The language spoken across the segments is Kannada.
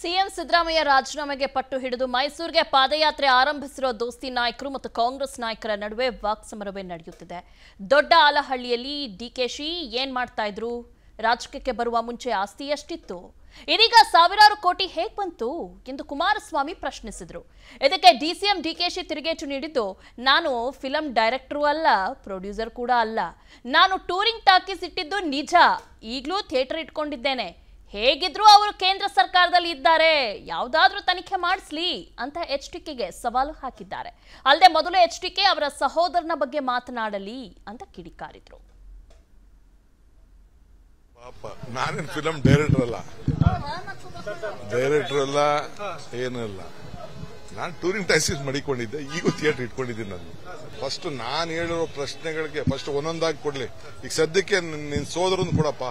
ಸಿಎಂ ಸಿದ್ದರಾಮಯ್ಯ ರಾಜೀನಾಮೆಗೆ ಪಟ್ಟು ಹಿಡಿದು ಮೈಸೂರಿಗೆ ಪಾದಯಾತ್ರೆ ಆರಂಭಿಸಿರುವ ದೋಸ್ತಿ ನಾಯಕರು ಮತ್ತು ಕಾಂಗ್ರೆಸ್ ನಾಯಕರ ನಡುವೆ ವಾಕ್ಸಮರವೇ ನಡೆಯುತ್ತಿದೆ ದೊಡ್ಡ ಆಲಹಳ್ಳಿಯಲ್ಲಿ ಡಿಕೆಶಿ ಏನ್ ಮಾಡ್ತಾ ಇದ್ರು ರಾಜಕೀಯಕ್ಕೆ ಬರುವ ಮುಂಚೆ ಆಸ್ತಿ ಎಷ್ಟಿತ್ತು ಇದೀಗ ಸಾವಿರಾರು ಕೋಟಿ ಹೇಗ್ ಬಂತು ಎಂದು ಕುಮಾರಸ್ವಾಮಿ ಪ್ರಶ್ನಿಸಿದ್ರು ಇದಕ್ಕೆ ಡಿಸಿಎಂ ಡಿಕೆಶಿ ತಿರುಗೇಟು ನೀಡಿದ್ದು ನಾನು ಫಿಲಂ ಡೈರೆಕ್ಟರು ಅಲ್ಲ ಪ್ರೊಡ್ಯೂಸರ್ ಕೂಡ ಅಲ್ಲ ನಾನು ಟೂರಿಂಗ್ ಟಾಕೀಸ್ ಇಟ್ಟಿದ್ದು ನಿಜ ಈಗಲೂ ಥಿಯೇಟರ್ ಇಟ್ಕೊಂಡಿದ್ದೇನೆ ಹೇಗಿದ್ರೂ ಅವರು ಕೇಂದ್ರ ಸರ್ಕಾರದಲ್ಲಿ ಇದ್ದಾರೆ ಯಾವ್ದಾದ್ರೂ ತನಿಖೆ ಮಾಡಿಸ್ಲಿ ಅಂತ ಎಚ್ ಕೆಗೆ ಸವಾಲು ಹಾಕಿದ್ದಾರೆ ಅಲ್ಲದೆ ಮೊದಲು ಎಚ್ ಕೆ ಅವರ ಸಹೋದರನ ಬಗ್ಗೆ ಮಾತನಾಡಲಿ ಅಂತ ಕಿಡಿಕಾರಿದ್ರು ಡೈರೆಕ್ಟರ್ ಅಲ್ಲ ಡೈರೆಕ್ಟರ್ ಅಲ್ಲ ಏನಿಲ್ಲ ನಾನು ಟೂರಿಂಗ್ ಟೈಸಿಸ್ ಮಡಿಕೊಂಡಿದ್ದೆ ಈಗೂ ಥಿಯೇಟರ್ ಇಟ್ಕೊಂಡಿದ್ದೀನಿ ನಾನು ಫಸ್ಟ್ ನಾನು ಹೇಳಿರೋ ಪ್ರಶ್ನೆಗಳಿಗೆ ಫಸ್ಟ್ ಒಂದೊಂದಾಗಿ ಕೊಡಲಿ ಈಗ ಸದ್ಯಕ್ಕೆ ನಿನ್ನ ಸೋದರನ್ನು ಕೊಡಪ್ಪ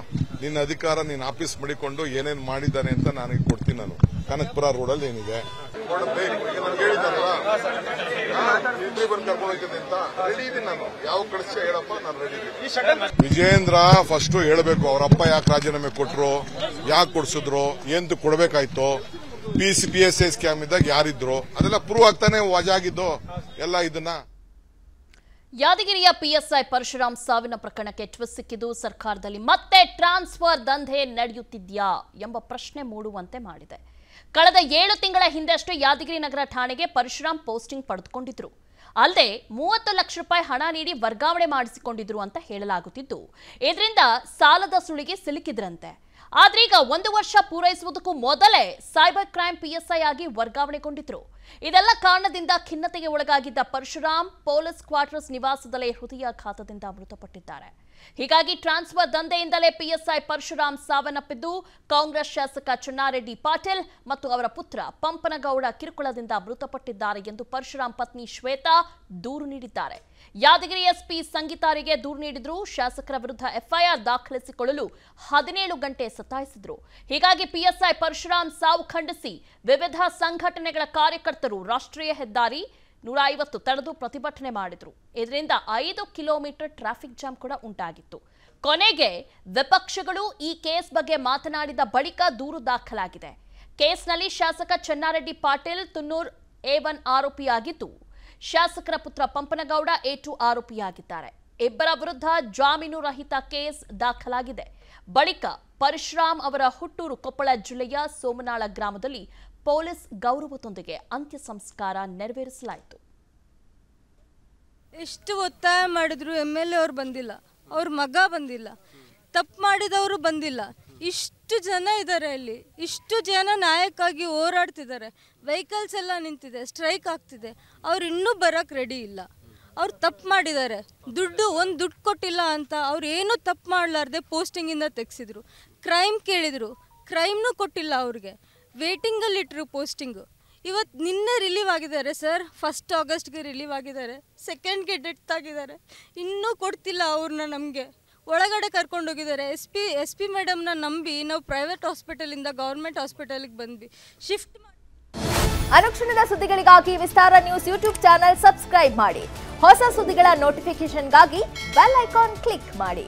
ನಿನ್ನ ಅಧಿಕಾರ ನಿನ್ನ ಆಫೀಸ್ ಮಡಿಕೊಂಡು ಏನೇನು ಮಾಡಿದ್ದಾನೆ ಅಂತ ನಾನು ಕೊಡ್ತೀನಿ ನಾನು ಕನಕಪುರ ರೋಡಲ್ಲಿ ಏನಿದೆ ವಿಜೇಂದ್ರ ಫಸ್ಟ್ ಹೇಳಬೇಕು ಅವರಪ್ಪ ಯಾಕೆ ರಾಜೀನಾಮೆ ಕೊಟ್ರು ಯಾಕೆ ಕೊಡಿಸಿದ್ರು ಎಂತ ಕೊಡಬೇಕಾಯ್ತು P C P S scam ಇದ್ದಾಗ ಯಾರಿದ್ರು ಅದೆಲ್ಲ ಪ್ರೂವ್ ಆಗ್ತಾನೆ ವಜಾ ಆಗಿದ್ದು ಎಲ್ಲ ಇದನ್ನ ಯಾದಗಿರಿಯ ಪಿಎಸ್ಐ ಪರಶುರಾಮ್ ಸಾವಿನ ಪ್ರಕರಣಕ್ಕೆ ಟ್ವಿಸ್ಟ್ ಸಿಕ್ಕಿದ್ದು ಸರ್ಕಾರದಲ್ಲಿ ಮತ್ತೆ ಟ್ರಾನ್ಸ್ಫರ್ ದಂಧೆ ನಡೆಯುತ್ತಿದ್ಯಾ ಎಂಬ ಪ್ರಶ್ನೆ ಮೂಡುವಂತೆ ಮಾಡಿದೆ ಕಳೆದ ಏಳು ತಿಂಗಳ ಹಿಂದೆಷ್ಟು ಯಾದಗಿರಿ ನಗರ ಠಾಣೆಗೆ ಪರಶುರಾಮ್ ಪೋಸ್ಟಿಂಗ್ ಪಡೆದುಕೊಂಡಿದ್ರು ಅಲ್ಲದೆ ಮೂವತ್ತು ಲಕ್ಷ ರೂಪಾಯಿ ಹಣ ನೀಡಿ ವರ್ಗಾವಣೆ ಮಾಡಿಸಿಕೊಂಡಿದ್ರು ಅಂತ ಹೇಳಲಾಗುತ್ತಿದ್ದು ಇದರಿಂದ ಸಾಲದ ಸುಳಿಗೆ ಸಿಲುಕಿದ್ರಂತೆ ಆದ್ರೀಗ ಒಂದು ವರ್ಷ ಪೂರೈಸುವುದಕ್ಕೂ ಮೊದಲೇ ಸೈಬರ್ ಕ್ರೈಂ ಪಿಎಸ್ಐ ಆಗಿ ವರ್ಗಾವಣೆಗೊಂಡಿದ್ರು ಇದೆಲ್ಲ ಕಾರಣದಿಂದ ಖಿನ್ನತೆಗೆ ಒಳಗಾಗಿದ್ದ ಪರಶುರಾಮ್ ಪೊಲೀಸ್ ಕ್ವಾರ್ಟರ್ಸ್ ನಿವಾಸದಲ್ಲೇ ಹೃದಯಾಘಾತದಿಂದ ಮೃತಪಟ್ಟಿದ್ದಾರೆ ಹೀಗಾಗಿ ಟ್ರಾನ್ಸ್ಫರ್ ದಂಧೆಯಿಂದಲೇ ಪಿಎಸ್ಐ ಪರಶುರಾಮ್ ಸಾವನ್ನಪ್ಪಿದ್ದು ಕಾಂಗ್ರೆಸ್ ಶಾಸಕ ಚನ್ನಾರೆಡ್ಡಿ ಪಾಟೀಲ್ ಮತ್ತು ಅವರ ಪುತ್ರ ಪಂಪನಗೌಡ ಕಿರುಕುಳದಿಂದ ಮೃತಪಟ್ಟಿದ್ದಾರೆ ಎಂದು ಪರಶುರಾಮ್ ಪತ್ನಿ ಶ್ವೇತಾ ದೂರು ನೀಡಿದ್ದಾರೆ ಯಾದಗಿರಿ ಎಸ್ಪಿ ಸಂಗೀತಾರಿಗೆ ದೂರು ನೀಡಿದ್ರು ಶಾಸಕರ ವಿರುದ್ಧ ಎಫ್ಐಆರ್ ದಾಖಲಿಸಿಕೊಳ್ಳಲು ಹದಿನೇಳು ಗಂಟೆ ಸತಾಯಿಸಿದ್ರು ಹೀಗಾಗಿ ಪಿಎಸ್ಐ ಪರಶುರಾಮ್ ಸಾವು ಖಂಡಿಸಿ ವಿವಿಧ ಸಂಘಟನೆಗಳ ಕಾರ್ಯಕರ್ತರು ಕಾರ್ಯಕರ್ತರು ರಾಷ್ಟ್ರೀಯ ಹೆದ್ದಾರಿ ನೂರ ಐವತ್ತು ತಡೆದು ಪ್ರತಿಭಟನೆ ಮಾಡಿದ್ರು ಇದರಿಂದ ಐದು ಕಿಲೋಮೀಟರ್ ಟ್ರಾಫಿಕ್ ಜಾಮ್ ಕೂಡ ಉಂಟಾಗಿತ್ತು ಕೊನೆಗೆ ವಿಪಕ್ಷಗಳು ಈ ಕೇಸ್ ಬಗ್ಗೆ ಮಾತನಾಡಿದ ಬಳಿಕ ದೂರು ದಾಖಲಾಗಿದೆ ಕೇಸ್ನಲ್ಲಿ ಶಾಸಕ ಚನ್ನಾರೆಡ್ಡಿ ಪಾಟೀಲ್ ತುನ್ನೂರ್ ಎ ಒನ್ ಆರೋಪಿಯಾಗಿದ್ದು ಶಾಸಕರ ಪುತ್ರ ಪಂಪನಗೌಡ ಎ ಟು ಆರೋಪಿಯಾಗಿದ್ದಾರೆ ಇಬ್ಬರ ವಿರುದ್ಧ ಜಾಮೀನು ರಹಿತ ಕೇಸ್ ದಾಖಲಾಗಿದೆ ಬಳಿಕ ಪರಶುರಾಮ್ ಅವರ ಹುಟ್ಟೂರು ಕೊಪ್ಪಳ ಜಿಲ್ಲೆಯ ಸೋಮನಾಳ ಗ್ರಾಮದಲ್ಲಿ ಪೊಲೀಸ್ ಗೌರವದೊಂದಿಗೆ ಅಂತ್ಯ ಸಂಸ್ಕಾರ ನೆರವೇರಿಸಲಾಯಿತು ಎಷ್ಟು ಒತ್ತಾಯ ಮಾಡಿದ್ರು ಎಮ್ ಎಲ್ ಎ ಅವ್ರು ಬಂದಿಲ್ಲ ಅವ್ರ ಮಗ ಬಂದಿಲ್ಲ ತಪ್ಪು ಮಾಡಿದವರು ಬಂದಿಲ್ಲ ಇಷ್ಟು ಜನ ಇದ್ದಾರೆ ಅಲ್ಲಿ ಇಷ್ಟು ಜನ ನಾಯಕಾಗಿ ಹೋರಾಡ್ತಿದ್ದಾರೆ ವೆಹಿಕಲ್ಸ್ ಎಲ್ಲ ನಿಂತಿದೆ ಸ್ಟ್ರೈಕ್ ಆಗ್ತಿದೆ ಅವ್ರು ಇನ್ನೂ ಬರೋಕ್ಕೆ ರೆಡಿ ಇಲ್ಲ ಅವ್ರು ತಪ್ಪು ಮಾಡಿದ್ದಾರೆ ದುಡ್ಡು ಒಂದು ದುಡ್ಡು ಕೊಟ್ಟಿಲ್ಲ ಅಂತ ಅವ್ರು ಏನೂ ತಪ್ಪು ಮಾಡಲಾರ್ದೆ ಪೋಸ್ಟಿಂಗಿಂದ ತೆಗೆಸಿದ್ರು ಕ್ರೈಮ್ ಕೇಳಿದರು ಕ್ರೈಮ್ನೂ ಕೊಟ್ಟಿಲ್ಲ ಅವ್ರಿಗೆ ವೇಟಿಂಗಲ್ಲಿ ಇಟ್ಟರು ಪೋಸ್ಟಿಂಗು ಇವತ್ತು ನಿನ್ನೆ ರಿಲೀವ್ ಆಗಿದ್ದಾರೆ ಸರ್ ಫಸ್ಟ್ ಆಗಸ್ಟ್ಗೆ ರಿಲೀವ್ ಆಗಿದ್ದಾರೆ ಸೆಕೆಂಡ್ಗೆ ಡೆತ್ ಆಗಿದ್ದಾರೆ ಇನ್ನೂ ಕೊಡ್ತಿಲ್ಲ ಅವ್ರನ್ನ ನಮಗೆ ಒಳಗಡೆ ಕರ್ಕೊಂಡೋಗಿದ್ದಾರೆ ಎಸ್ ಪಿ ಎಸ್ ಪಿ ಮೇಡಮ್ನ ನಂಬಿ ನಾವು ಪ್ರೈವೇಟ್ ಹಾಸ್ಪಿಟಲಿಂದ ಗೌರ್ಮೆಂಟ್ ಹಾಸ್ಪಿಟಲಿಗೆ ಬಂದ್ವಿ ಶಿಫ್ಟ್ ಅನುಕ್ಷಣದ ಸುದ್ದಿಗಳಿಗಾಗಿ Vistara news YouTube channel subscribe ಮಾಡಿ ಹೊಸ ಸುದ್ದಿಗಳ ನೋಟಿಫಿಕೇಶನ್ಗಾಗಿ ಬೆಲ್ ಐಕಾನ್ ಕ್ಲಿಕ್ ಮಾಡಿ